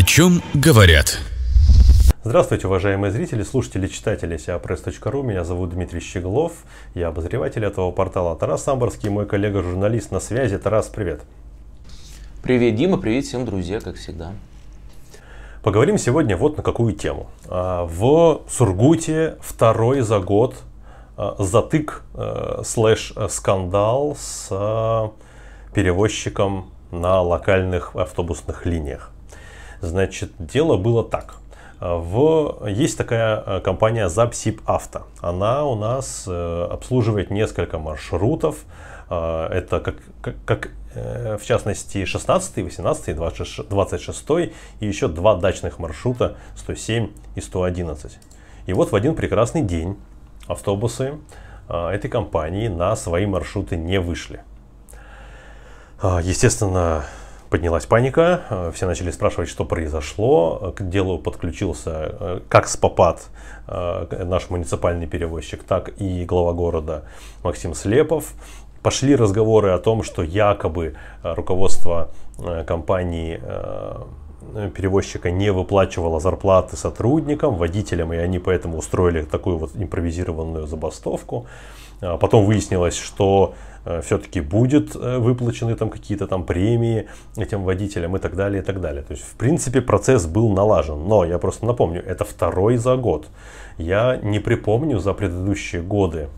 О чем говорят? Здравствуйте, уважаемые зрители, слушатели, читатели siapress.ru. Меня зовут Дмитрий Щеглов. Я обозреватель этого портала. Тарас Самборский, мой коллега-журналист на связи. Тарас, привет. Привет, Дима. Привет всем, друзья, как всегда. Поговорим сегодня вот на какую тему. А, в Сургуте второй за год а, затык а, слэш скандал с перевозчиком на локальных автобусных линиях. Значит, дело было так. В, есть такая э, компания Zapsip Auto. Она у нас э, обслуживает несколько маршрутов. Э, это как, как, как в частности 16, 18, 26, 26 и еще два дачных маршрута 107 и 111. И вот в один прекрасный день автобусы этой компании на свои маршруты не вышли. А, естественно, поднялась паника, э, все начали спрашивать, что произошло. Э, к делу подключился э, как СПОПАД, наш муниципальный перевозчик, так и глава города Максим Слепов. Пошли разговоры о том, что якобы руководство компании Э, перевозчика не выплачивала зарплаты сотрудникам, водителям, и они поэтому устроили такую вот импровизированную забастовку. А потом выяснилось, что э, все-таки будет э, выплачены там какие-то там премии этим водителям и так далее, и так далее. То есть, в принципе, процесс был налажен. Но я просто напомню, это второй за год. Я не припомню за предыдущие годы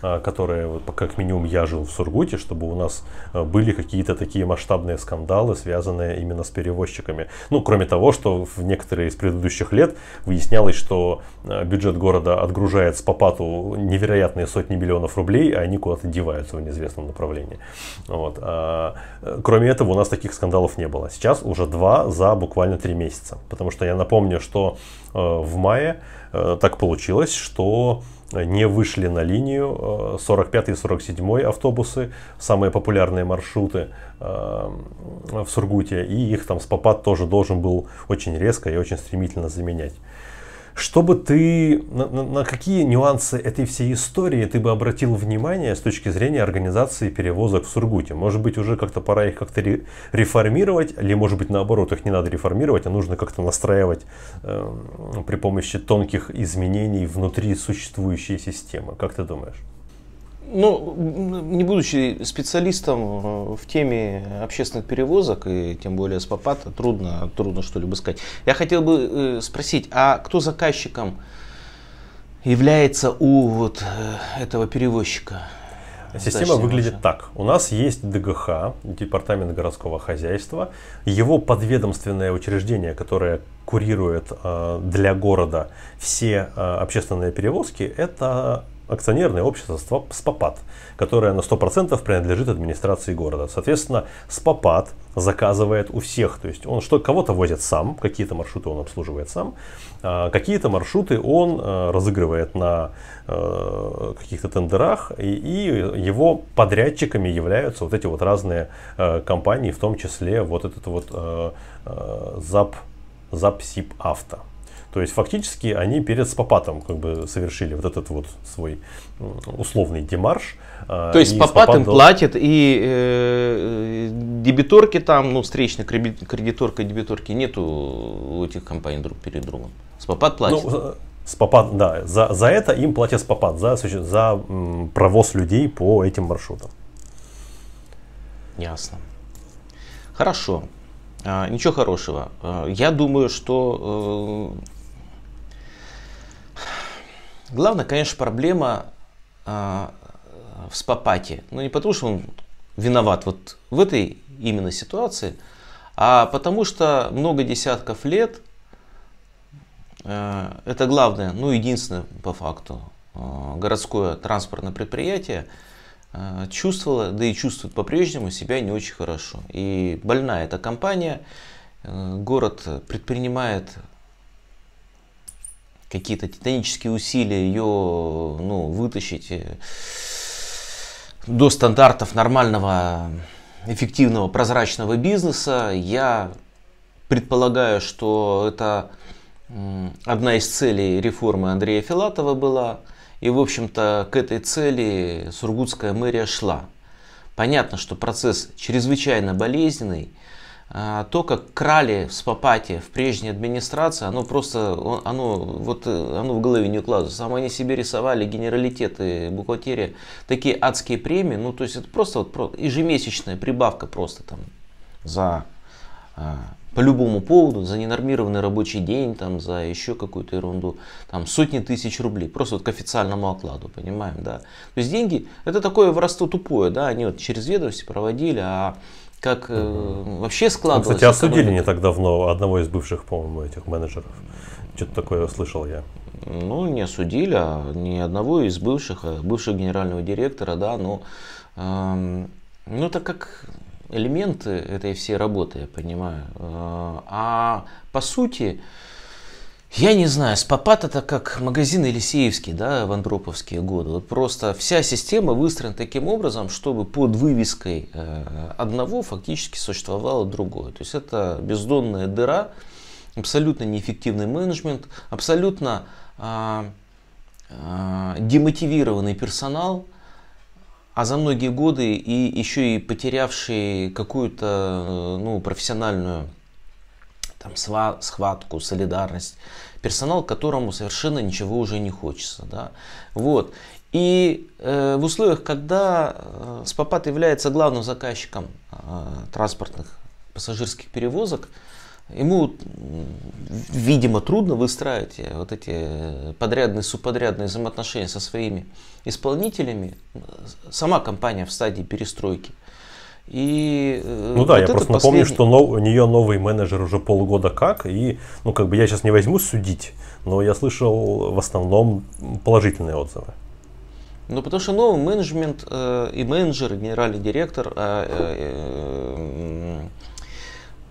а, которые, как минимум, я жил в Сургуте, чтобы у нас а, были какие-то такие масштабные скандалы, связанные именно с перевозчиками. Ну, кроме того, что в некоторые из предыдущих лет выяснялось, что а, бюджет города отгружает с Попату невероятные сотни миллионов рублей, а они куда-то деваются в неизвестном направлении. Вот. А, кроме этого, у нас таких скандалов не было. Сейчас уже два за буквально три месяца. Потому что я напомню, что в мае так получилось, что не вышли на линию. 45 и 47 автобусы, самые популярные маршруты э, в Сургуте. И их там Спопад тоже должен был очень резко и очень стремительно заменять. Чтобы ты, на, на какие нюансы этой всей истории ты бы обратил внимание с точки зрения организации перевозок в Сургуте? Может быть, уже как-то пора их как-то ре, реформировать, или, может быть, наоборот, их не надо реформировать, а нужно как-то настраивать э, при помощи тонких изменений внутри существующей системы? Как ты думаешь? Ну, не будучи специалистом э, в теме общественных перевозок, и тем более с ПАПАТа, трудно, трудно что-либо сказать. Я хотел бы э, спросить, а кто заказчиком является у вот э, этого перевозчика? Система выглядит марша. так. У нас есть ДГХ, Департамент городского хозяйства, его подведомственное учреждение, которое курирует э, для города все э, общественные перевозки, это акционерное общество СПАПАТ, которое на 100% принадлежит администрации города. Соответственно, СПАПАТ заказывает у всех. То есть он что кого-то возит сам, какие-то маршруты он обслуживает сам, а какие-то маршруты он э, разыгрывает на э, каких-то тендерах, и, его подрядчиками являются вот эти вот разные э, компании, в том числе вот этот вот ЗАП, ЗАП СИП Авто. То есть фактически они перед Спопатом как бы совершили вот этот вот свой условный демарш. А, То есть Спопат им дал... платит и э, дебиторки там, ну встречной кредиторка, дебиторки нету у этих компаний друг перед другом. Спопат ну, платит. Ну, Спопад, да, за, за это им платят Спопат за, за м, провоз людей по этим маршрутам. Ясно. Хорошо. А, ничего хорошего. А, я думаю, что э, Главное, конечно, проблема а, в Спапате. Но ну, не потому, что он виноват вот в этой именно ситуации, а потому что много десятков лет, а, это главное, ну единственное по факту, а, городское транспортное предприятие а, чувствовало, да и чувствует по-прежнему себя не очень хорошо. И больная эта компания, город предпринимает какие-то титанические усилия ее ну, вытащить э, до стандартов нормального, эффективного, прозрачного бизнеса. Я предполагаю, что это одна из целей реформы Андрея Филатова была. И, в общем-то, к этой цели Сургутская мэрия шла. Понятно, что процесс чрезвычайно болезненный, а, то, как крали с Папати в прежней администрации, оно просто, оно, вот, э, оно в голове не укладывается. Сам они себе рисовали генералитеты, бухгалтерия, такие адские премии, ну, то есть это просто вот, ежемесячная прибавка просто там за а, по любому поводу, за ненормированный рабочий день, там, за еще какую-то ерунду, там, сотни тысяч рублей, просто вот к официальному окладу, понимаем, да. То есть деньги, это такое воровство тупое, да, они вот через ведомости проводили, а как э, вообще складывалось. Кстати, осудили не так давно одного из бывших, по-моему, этих менеджеров. Что-то такое слышал я. Ну, не осудили, а ни одного из бывших, а э, бывшего генерального директора, да, но э, ну, это эм, ну, как элементы этой всей работы, я понимаю. Э, а по сути, э, я не знаю, Спапат это как магазин Елисеевский, да, в Андроповские годы. Вот просто вся система выстроена таким образом, чтобы под вывеской э, одного фактически существовало другое. То есть это бездонная дыра, абсолютно неэффективный менеджмент, абсолютно э, э, демотивированный персонал, а за многие годы и еще и потерявший какую-то э, ну, профессиональную там схватку, солидарность. Персонал, которому совершенно ничего уже не хочется. Да? Вот. И э, в условиях, когда э, СПАПАТ является главным заказчиком э, транспортных пассажирских перевозок, ему, видимо, трудно выстраивать э, вот эти э, подрядные, субподрядные взаимоотношения со своими исполнителями. Сама компания в стадии перестройки – и э, ну да, вот я просто последний... напомню, что нов... у нее новый менеджер уже полгода как, и ну как бы я сейчас не возьму судить, но я слышал в основном положительные отзывы. Ну, потому что новый менеджмент э, и менеджер, и генеральный директор э, э, э,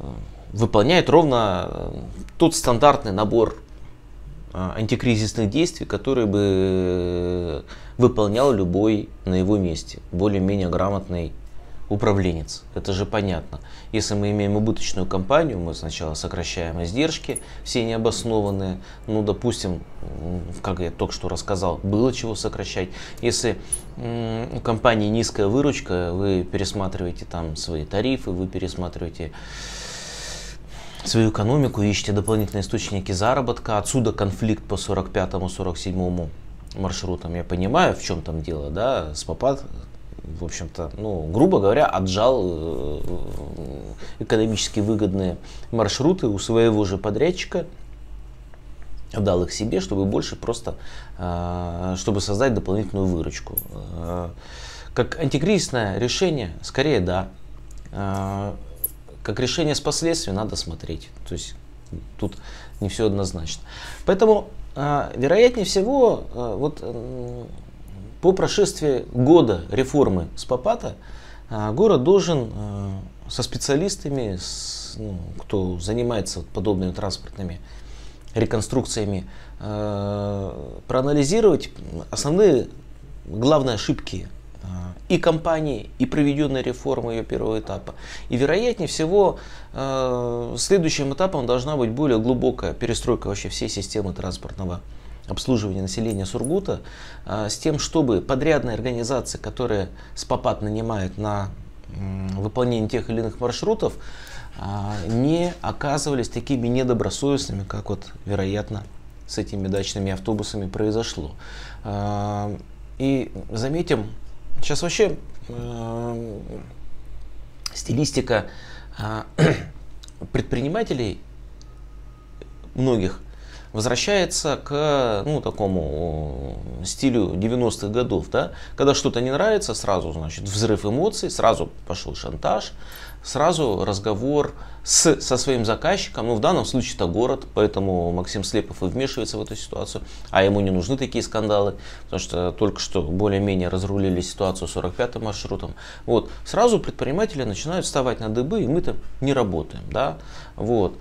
э выполняет ровно тот стандартный набор антикризисных действий, которые бы выполнял любой на его месте, более-менее грамотный управленец. Это же понятно. Если мы имеем убыточную компанию, мы сначала сокращаем издержки, все необоснованные. Ну, допустим, как я только что рассказал, было чего сокращать. Если у компании низкая выручка, вы пересматриваете там свои тарифы, вы пересматриваете свою экономику, ищете дополнительные источники заработка. Отсюда конфликт по 45-47 маршрутам. Я понимаю, в чем там дело, да, с попад в общем-то, ну, грубо говоря, отжал э, экономически выгодные маршруты у своего же подрядчика, дал их себе, чтобы больше просто, э, чтобы создать дополнительную выручку. Э, как антикризисное решение, скорее да. Как решение с последствиями надо смотреть. То есть тут не все однозначно. Поэтому, вероятнее всего, вот по прошествии года реформы СПАПАТа а, город должен э, со специалистами, с, ну, кто занимается подобными транспортными реконструкциями, э, проанализировать основные главные ошибки э, и компании, и проведенной реформы ее первого этапа. И вероятнее всего следующим этапом должна быть более глубокая перестройка вообще всей системы транспортного обслуживания населения Сургута а, с тем, чтобы подрядные организации, которые СПАПАТ нанимают на выполнение тех или иных маршрутов, а, не оказывались такими недобросовестными, как вот, вероятно, с этими дачными автобусами произошло. А, и заметим, сейчас вообще стилистика предпринимателей многих возвращается к ну, такому стилю 90-х годов, да? когда что-то не нравится, сразу значит, взрыв эмоций, сразу пошел шантаж, сразу разговор с, со своим заказчиком, ну в данном случае это город, поэтому Максим Слепов и вмешивается в эту ситуацию, а ему не нужны такие скандалы, потому что только что более-менее разрулили ситуацию с 45-м маршрутом. Вот, сразу предприниматели начинают вставать на дыбы, и мы-то не работаем, да, вот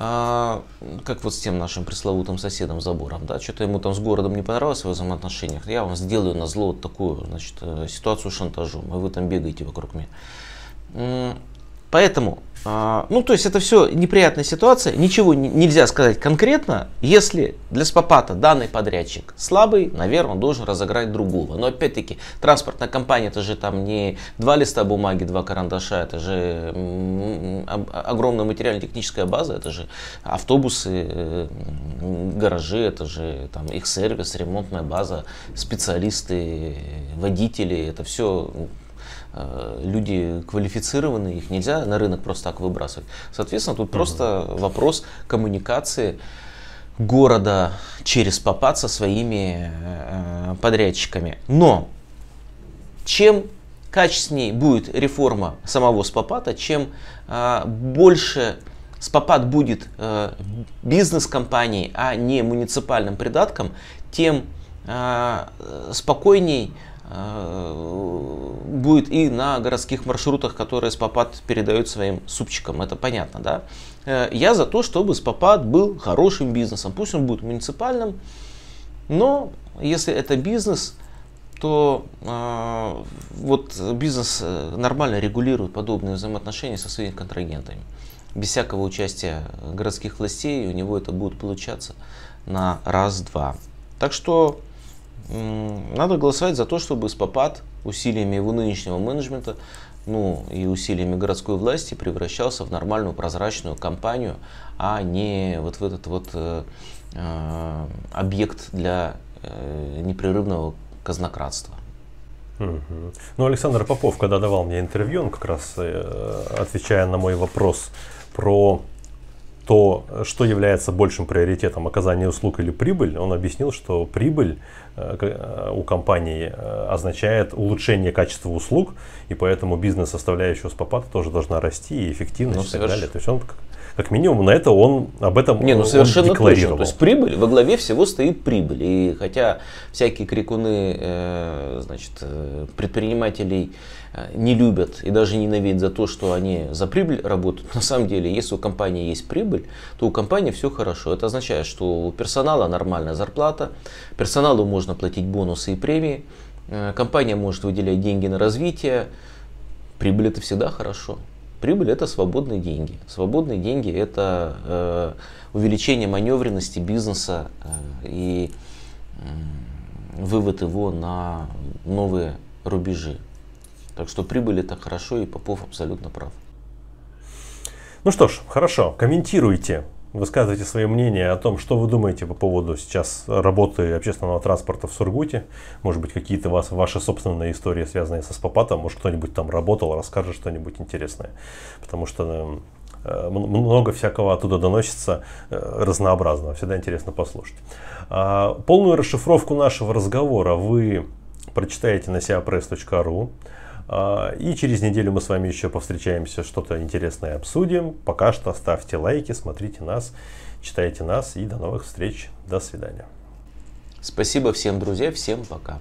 а, как вот с тем нашим пресловутым соседом забором, да, что-то ему там с городом не понравилось в его взаимоотношениях, я вам сделаю на зло такую, значит, э, ситуацию шантажом, и вы там бегаете вокруг меня. Поэтому, а, ну то есть это все неприятная ситуация, ничего нельзя сказать конкретно, если для Спопата данный подрядчик слабый, наверное, он должен разыграть другого. Но опять-таки, транспортная компания, это же там не два листа бумаги, два карандаша, это же а, огромная материально-техническая база, это же автобусы, э, гаражи, это же там их сервис, ремонтная база, специалисты, водители, это все Э, люди квалифицированные, их нельзя на рынок просто так выбрасывать. Соответственно, тут просто вопрос коммуникации города через попад со своими э, подрядчиками. Но чем качественнее будет реформа самого Спопата чем э, больше Спопат будет э, бизнес-компанией, а не муниципальным придатком, тем э, спокойней Э, будет и на городских маршрутах, которые Спопад передает своим супчикам, это понятно, да? Э, я за то, чтобы Спопад был хорошим бизнесом, пусть он будет муниципальным, но если это бизнес, то э, вот бизнес э, нормально регулирует подобные взаимоотношения со своими контрагентами. Без всякого участия городских властей у него это будет получаться на раз-два. Так что надо голосовать за то, чтобы СПАПАД усилиями его нынешнего менеджмента ну, и усилиями городской власти превращался в нормальную прозрачную компанию, а не вот в этот вот э, э объект для э, непрерывного казнократства. Угу. Ну, Александр Попов, когда давал мне интервью, он как раз, э, отвечая на мой вопрос про то что является большим приоритетом оказание услуг или прибыль, он объяснил, что прибыль э, э, у компании э, означает улучшение качества услуг, и поэтому бизнес-составляющая СПАПАТа тоже должна расти и эффективность ну, и так далее. То есть он как минимум на это он об этом Не, ну совершенно декларировал. Точно. То есть прибыль, во главе всего стоит прибыль. И хотя всякие крикуны, э, значит, э, предпринимателей э, не любят и даже ненавидят за то, что они за прибыль работают. На самом деле, если у компании есть прибыль, то у компании все хорошо. Это означает, что у персонала нормальная зарплата, персоналу можно платить бонусы и премии, компания может выделять деньги на развитие, прибыль это всегда хорошо. Прибыль – это свободные деньги. Свободные деньги – это э, увеличение маневренности бизнеса э, и э, вывод его на новые рубежи. Так что прибыль – это хорошо, и Попов абсолютно прав. Ну что ж, хорошо, комментируйте Высказывайте свое мнение о том, что вы думаете по поводу сейчас работы общественного транспорта в Сургуте. Может быть, какие-то вас, ваши собственные истории, связанные со СПАПАТом. Может, кто-нибудь там работал, расскажет что-нибудь интересное. Потому что э, много всякого оттуда доносится э, разнообразного. Всегда интересно послушать. А, полную расшифровку нашего разговора вы прочитаете на siapress.ru. А, и через неделю мы с вами еще повстречаемся, что-то интересное обсудим. Пока что ставьте лайки, смотрите нас, читайте нас и до новых встреч. До свидания. Спасибо всем, друзья. Всем пока.